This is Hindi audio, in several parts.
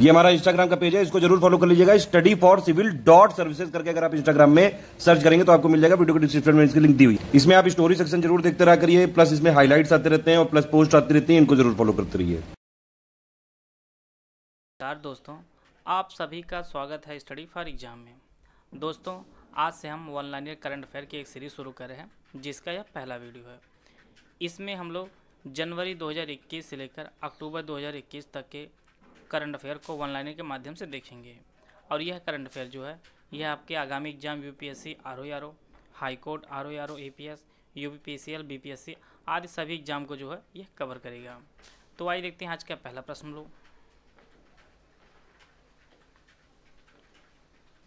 ये हमारा इंस्टाग्राम का पेज है इसको जरूर फॉलो कर लीजिएगा study for civil dot services करके अगर आप इंस्टाग्राम में सर्च करेंगे तो आपको मिल जाएगा वीडियो के डिस्क्रिप्शन में इसकी लिंक दी हुई इसमें आप स्टोरी सेक्शन जरूर देखते रहा करिए प्लस इसमें हाईलाइट्स आते रहते हैं और प्लस पोस्ट आती रहती है इनको जरूर फॉलो करते रहिए नमस्कार दोस्तों आप सभी का स्वागत है स्टडी फॉर एग्जाम में दोस्तों आज से हम वन लाइनर करंट अफेयर की एक सीरीज शुरू कर रहे हैं जिसका यह पहला वीडियो है इसमें हम लोग जनवरी 2021 से लेकर अक्टूबर 2021 तक के करंट अफेयर को वन लाइनर के माध्यम से देखेंगे और यह करंट अफेयर जो है यह आपके आगामी exam U P S C R O R O high court R O R O A P S U P P C L B P S C आदि सभी एग्जाम को जो है यह कवर करेगा तो आइए देखते हैं आज का पहला प्रश्न लो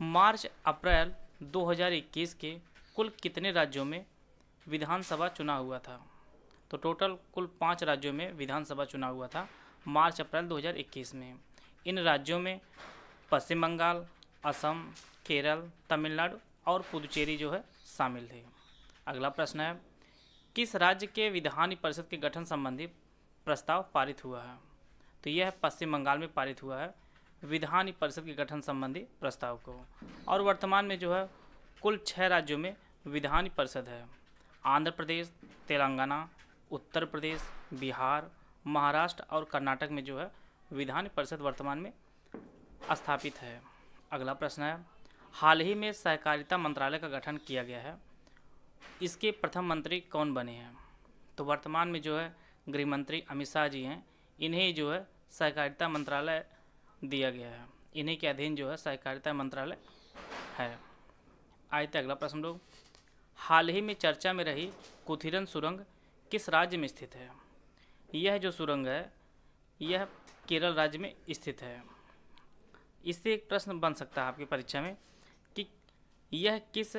मार्च अप्रैल 2021 के कुल कितने राज्यों में विधानसभा चुनाव हुआ था तो टोटल कुल पाँच राज्यों में विधानसभा चुनाव हुआ था मार्च अप्रैल 2021 में इन राज्यों में पश्चिम बंगाल असम केरल तमिलनाडु और पुदुचेरी जो है शामिल थे अगला प्रश्न है किस राज्य के विधान परिषद के गठन संबंधी प्रस्ताव पारित हुआ है तो यह पश्चिम बंगाल में पारित हुआ है विधान परिषद के गठन संबंधी प्रस्ताव को और वर्तमान में जो है कुल छः राज्यों में विधान परिषद है आंध्र प्रदेश तेलंगाना उत्तर प्रदेश बिहार महाराष्ट्र और कर्नाटक में जो है विधान परिषद वर्तमान में स्थापित है अगला प्रश्न है हाल ही में सहकारिता मंत्रालय का गठन किया गया है इसके प्रथम मंत्री कौन बने हैं तो वर्तमान में जो है गृह मंत्री अमित शाह जी हैं इन्हें जो है सहकारिता मंत्रालय दिया गया है इन्हीं के अधीन जो है सहकारिता मंत्रालय है आए थे तो अगला प्रश्न लोग हाल ही में चर्चा में रही कुथिरन सुरंग किस राज्य में स्थित है यह जो सुरंग है यह केरल राज्य में स्थित है इससे एक प्रश्न बन सकता है आपकी परीक्षा में कि यह किस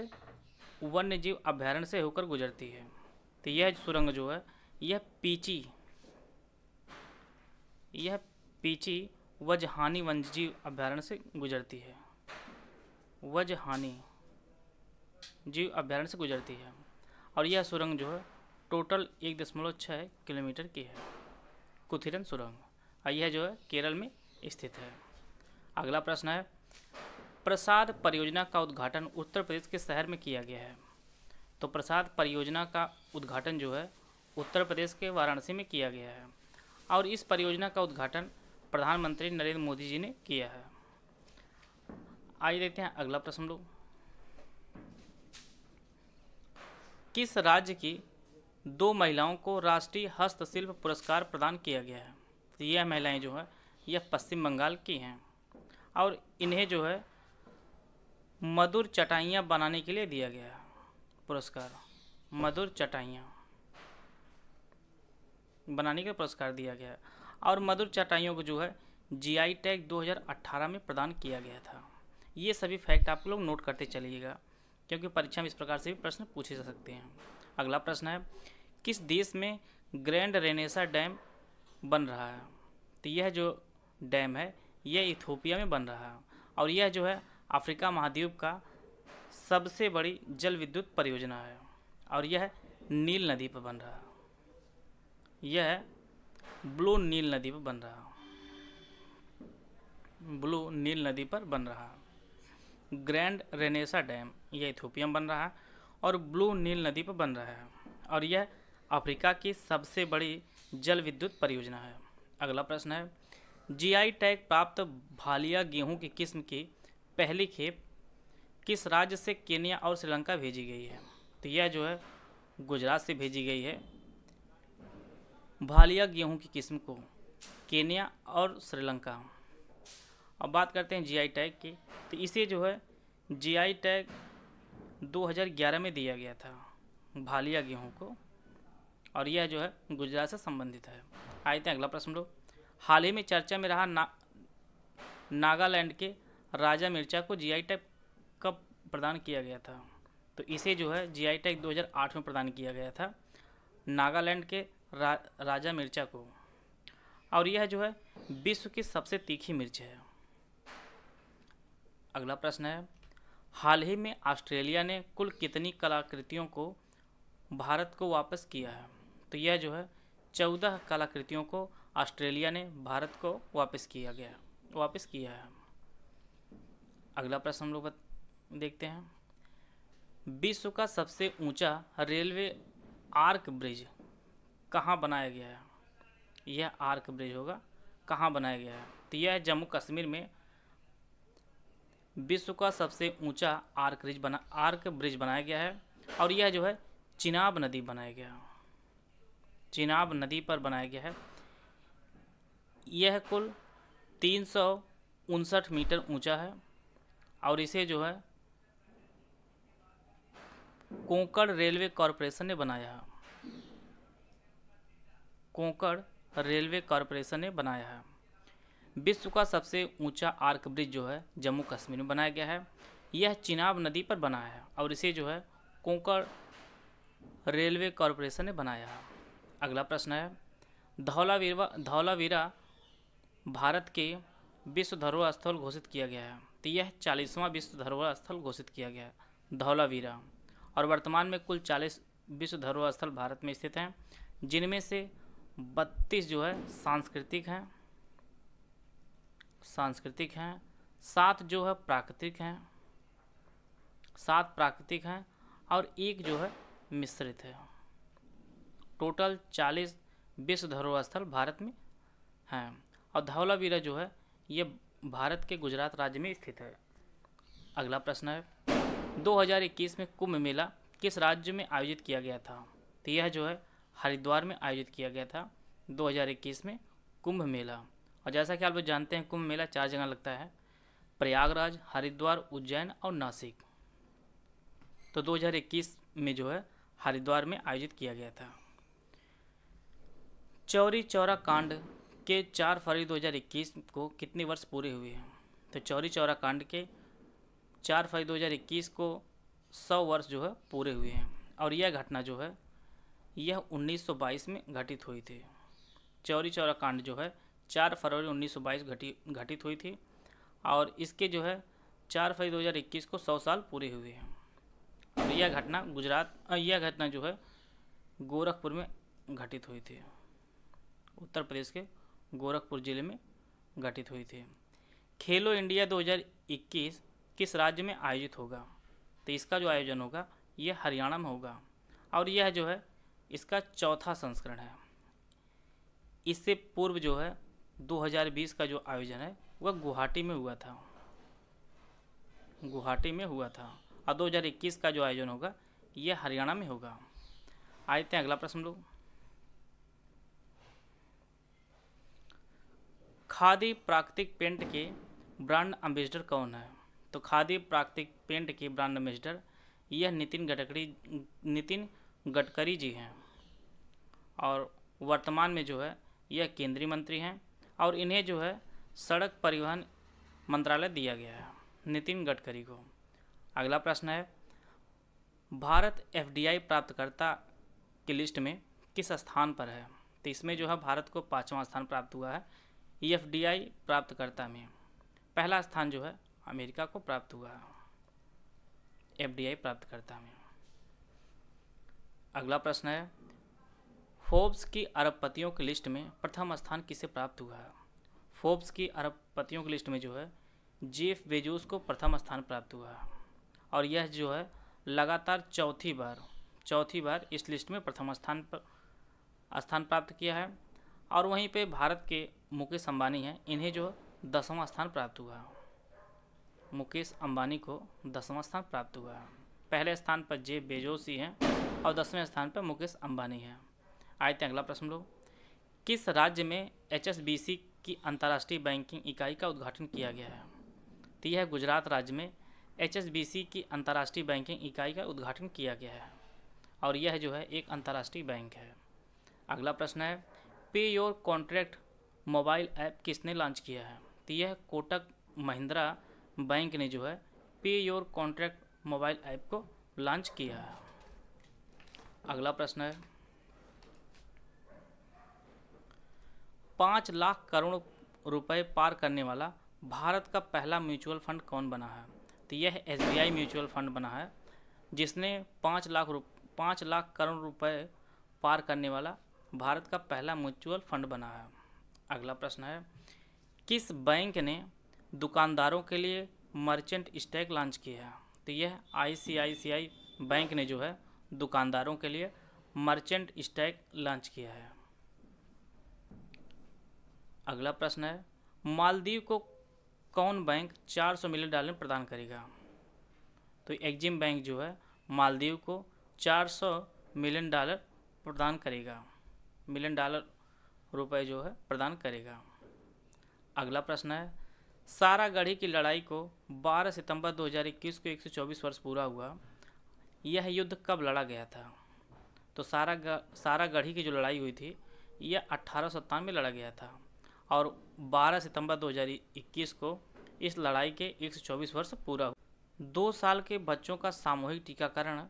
वन्य जीव अभ्यारण्य से होकर गुजरती है तो यह सुरंग जो है यह पीची यह पीची वजहानी वन्य जीव अभ्यारण्य से गुजरती है वजहानी जीव अभ्यारण्य से गुजरती है और यह सुरंग जो है टोटल एक दशमलव छः किलोमीटर की है कुथिरन सुरंग यह जो है केरल में स्थित है अगला प्रश्न है प्रसाद परियोजना का उद्घाटन उत्तर प्रदेश के शहर में किया गया है तो प्रसाद परियोजना का उद्घाटन जो है उत्तर प्रदेश के वाराणसी में किया गया है और इस परियोजना का उद्घाटन प्रधानमंत्री नरेंद्र मोदी जी ने किया है आइए देखते हैं अगला प्रश्न लोग किस राज्य की दो महिलाओं को राष्ट्रीय हस्तशिल्प पुरस्कार प्रदान किया गया है तो यह महिलाएं जो है यह पश्चिम बंगाल की हैं और इन्हें जो है मधुर चटाइयाँ बनाने के लिए दिया गया है पुरस्कार मधुर चटाइयाँ बनाने के पुरस्कार दिया गया है और मधुर चटाइयों को जो है जीआई टैग 2018 में प्रदान किया गया था ये सभी फैक्ट आप लोग नोट करते चलिएगा क्योंकि परीक्षा में इस प्रकार से भी प्रश्न पूछे जा सकते हैं अगला प्रश्न है किस देश में ग्रैंड रेनेसा डैम बन रहा है तो यह जो डैम है यह इथोपिया में बन रहा है और यह जो है अफ्रीका महाद्वीप का सबसे बड़ी जल विद्युत परियोजना है और यह नील नदी पर बन रहा है यह ब्लू नील नदी पर बन रहा है ब्लू नील नदी पर बन रहा है ग्रैंड रेनेसा डैम यह इथोपिया में बन रहा है और ब्लू नील नदी पर बन रहा है और यह अफ्रीका की सबसे बड़ी जल विद्युत परियोजना है अगला प्रश्न है जीआई टैग प्राप्त भालिया गेहूं की किस्म की पहली खेप किस राज्य से केन्या और श्रीलंका भेजी गई है तो यह जो है गुजरात से भेजी गई है भालिया गेहूं की किस्म को केन्या और श्रीलंका अब बात करते हैं जीआई टैग की तो इसे जो है जीआई टैग 2011 में दिया गया था भालिया गेहूं को और यह जो है गुजरात से संबंधित है आए थे तो अगला प्रश्न लोग हाल ही में चर्चा में रहा ना नागालैंड के राजा मिर्चा को जीआई टैग कब प्रदान किया गया था तो इसे जो है जीआई टैग 2008 में प्रदान किया गया था नागालैंड के रा, राजा मिर्चा को और यह जो है विश्व की सबसे तीखी मिर्च है अगला प्रश्न है हाल ही में ऑस्ट्रेलिया ने कुल कितनी कलाकृतियों को भारत को वापस किया है तो यह जो है चौदह कलाकृतियों को ऑस्ट्रेलिया ने भारत को वापस किया गया वापस किया है अगला प्रश्न हम लोग देखते हैं विश्व का सबसे ऊंचा रेलवे आर्क ब्रिज कहाँ बनाया गया है यह आर्क ब्रिज होगा कहाँ बनाया गया है तो यह जम्मू कश्मीर में विश्व का सबसे ऊंचा आर्क ब्रिज बना आर्क ब्रिज बनाया गया है और यह जो है चिनाब नदी बनाया गया है चिनाब नदी पर बनाया गया है यह कुल तीन सौ उनसठ मीटर ऊंचा है और इसे जो है कोंकण रेलवे कॉरपोरेशन ने बनाया है कोंकण रेलवे कॉरपोरेशन ने बनाया है विश्व का सबसे ऊंचा आर्क ब्रिज जो है जम्मू कश्मीर में बनाया गया है यह चिनाब नदी पर बनाया है और इसे जो है कोंकण रेलवे कॉरपोरेशन ने बनाया है अगला प्रश्न है धौलावीरा धौलावीरा भारत के विश्व धरोहर स्थल घोषित किया गया है तो यह चालीसवां विश्व धरोहर स्थल घोषित किया गया है धौलावीरा और वर्तमान में कुल चालीस विश्व धरोहर स्थल भारत में स्थित हैं जिनमें से बत्तीस जो है सांस्कृतिक हैं सांस्कृतिक हैं सात जो है प्राकृतिक हैं सात प्राकृतिक हैं और एक जो है मिश्रित है टोटल चालीस विश्व धरोहर स्थल भारत में हैं और धौलावीरा जो है ये भारत के गुजरात राज्य में स्थित है अगला प्रश्न है 2021 में कुंभ मेला किस राज्य में आयोजित किया गया था तो यह जो है हरिद्वार में आयोजित किया गया था 2021 में कुंभ मेला और जैसा कि आप लोग जानते हैं कुंभ मेला चार जगह लगता है प्रयागराज हरिद्वार उज्जैन और नासिक तो 2021 में जो है हरिद्वार में आयोजित किया गया था चौरी चौरा कांड के चार फरवरी 2021 को कितने वर्ष पूरे हुए हैं तो चौरी चौरा कांड के चार फरवरी 2021 को सौ वर्ष जो है पूरे हुए हैं और यह घटना जो है यह 1922 में घटित हुई थी चौरी चौरा कांड जो है चार फरवरी 1922 घटी घटित हुई थी और इसके जो है चार फरवरी 2021 को सौ साल पूरे हुए हैं और यह घटना गुजरात यह घटना जो है गोरखपुर में घटित हुई थी उत्तर प्रदेश के गोरखपुर जिले में गठित हुई थी खेलो इंडिया 2021 किस राज्य में आयोजित होगा तो इसका जो आयोजन होगा यह हरियाणा में होगा और यह जो है इसका चौथा संस्करण है इससे पूर्व जो है 2020 का जो आयोजन है वह गुवाहाटी में हुआ था गुवाहाटी में हुआ था और 2021 का जो आयोजन होगा यह हरियाणा में होगा आए थे अगला प्रश्न लोग खादी प्राकृतिक पेंट के ब्रांड एम्बेसडर कौन है तो खादी प्राकृतिक पेंट के ब्रांड एम्बेसडर यह नितिन गडकरी नितिन गडकरी जी हैं और वर्तमान में जो है यह केंद्रीय मंत्री हैं और इन्हें जो है सड़क परिवहन मंत्रालय दिया गया है नितिन गडकरी को अगला प्रश्न है भारत एफडीआई प्राप्तकर्ता की लिस्ट में किस स्थान पर है तो इसमें जो है भारत को पाँचवा स्थान प्राप्त हुआ है एफ e प्राप्तकर्ता में पहला स्थान जो है अमेरिका को प्राप्त हुआ है डी प्राप्तकर्ता में अगला प्रश्न है फोर्ब्स की अरबपतियों की लिस्ट में प्रथम स्थान किसे प्राप्त हुआ है फोर्ब्स की अरबपतियों की लिस्ट में जो है जेफ बेजोस को प्रथम स्थान प्राप्त हुआ है और यह जो है लगातार चौथी बार चौथी बार इस लिस्ट में प्रथम स्थान पर स्थान प्राप्त किया है और वहीं पे भारत के मुकेश अंबानी हैं इन्हें जो दसवां स्थान प्राप्त हुआ मुकेश अंबानी को दसवां स्थान प्राप्त हुआ पहले स्थान पर जे बेजोसी हैं और दसवें स्थान पर मुकेश अंबानी हैं आए थे अगला प्रश्न लोग किस राज्य में एचएसबीसी की अंतर्राष्ट्रीय बैंकिंग इकाई का उद्घाटन किया गया है तो यह गुजरात राज्य में एचएसबीसी की अंतर्राष्ट्रीय बैंकिंग इकाई का उद्घाटन किया गया है और यह जो है एक अंतर्राष्ट्रीय बैंक है अगला प्रश्न है pay your contract mobile app किसने लॉन्च किया है तो यह कोटक महिंद्रा बैंक ने जो है pay your contract mobile app को लॉन्च किया है अगला प्रश्न है पाँच लाख करोड़ रुपए पार करने वाला भारत का पहला म्यूचुअल फंड कौन बना है तो यह एस म्यूचुअल फंड बना है जिसने पाँच लाख रुप पाँच लाख करोड़ रुपए पार करने वाला भारत का पहला म्यूचुअल फंड बना है अगला प्रश्न है किस बैंक ने दुकानदारों के लिए मर्चेंट स्टैक लॉन्च किया है तो यह आईसीआईसीआई बैंक ने जो है दुकानदारों के लिए मर्चेंट स्टैक लॉन्च किया है अगला प्रश्न है मालदीव को कौन बैंक 400 मिलियन डॉलर प्रदान करेगा तो एग्जिम बैंक जो है मालदीव को 400 मिलियन डॉलर प्रदान करेगा मिलियन डॉलर रुपए जो है प्रदान करेगा अगला प्रश्न है सारागढ़ी की लड़ाई को 12 सितंबर 2021 को 124 वर्ष पूरा हुआ यह युद्ध कब लड़ा गया था तो सारा सारागढ़ी की जो लड़ाई हुई थी यह अट्ठारह में लड़ा गया था और 12 सितंबर 2021 को इस लड़ाई के 124 वर्ष पूरा हुआ दो साल के बच्चों का सामूहिक टीकाकरण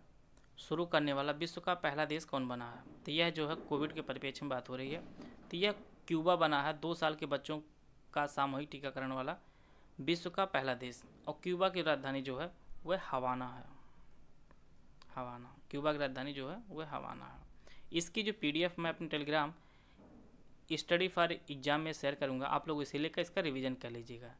शुरू करने वाला विश्व का पहला देश कौन बना है तो यह जो है कोविड के परिप्रेक्ष्य में बात हो रही है तो यह क्यूबा बना है दो साल के बच्चों का सामूहिक टीकाकरण वाला विश्व का पहला देश और क्यूबा की राजधानी जो है वह हवाना है हवाना क्यूबा की राजधानी जो है वह हवाना है इसकी जो पीडीएफ मैं अपने टेलीग्राम स्टडी फॉर एग्ज़ाम में शेयर करूँगा आप लोग इसे लेकर इसका रिवीजन कर लीजिएगा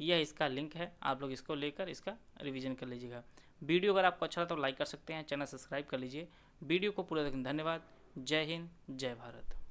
यह इसका लिंक है आप लोग इसको लेकर इसका रिवीजन कर लीजिएगा वीडियो अगर आपको अच्छा लगा तो लाइक कर सकते हैं चैनल सब्सक्राइब कर लीजिए वीडियो को पूरा देखें धन्यवाद जय हिंद जय भारत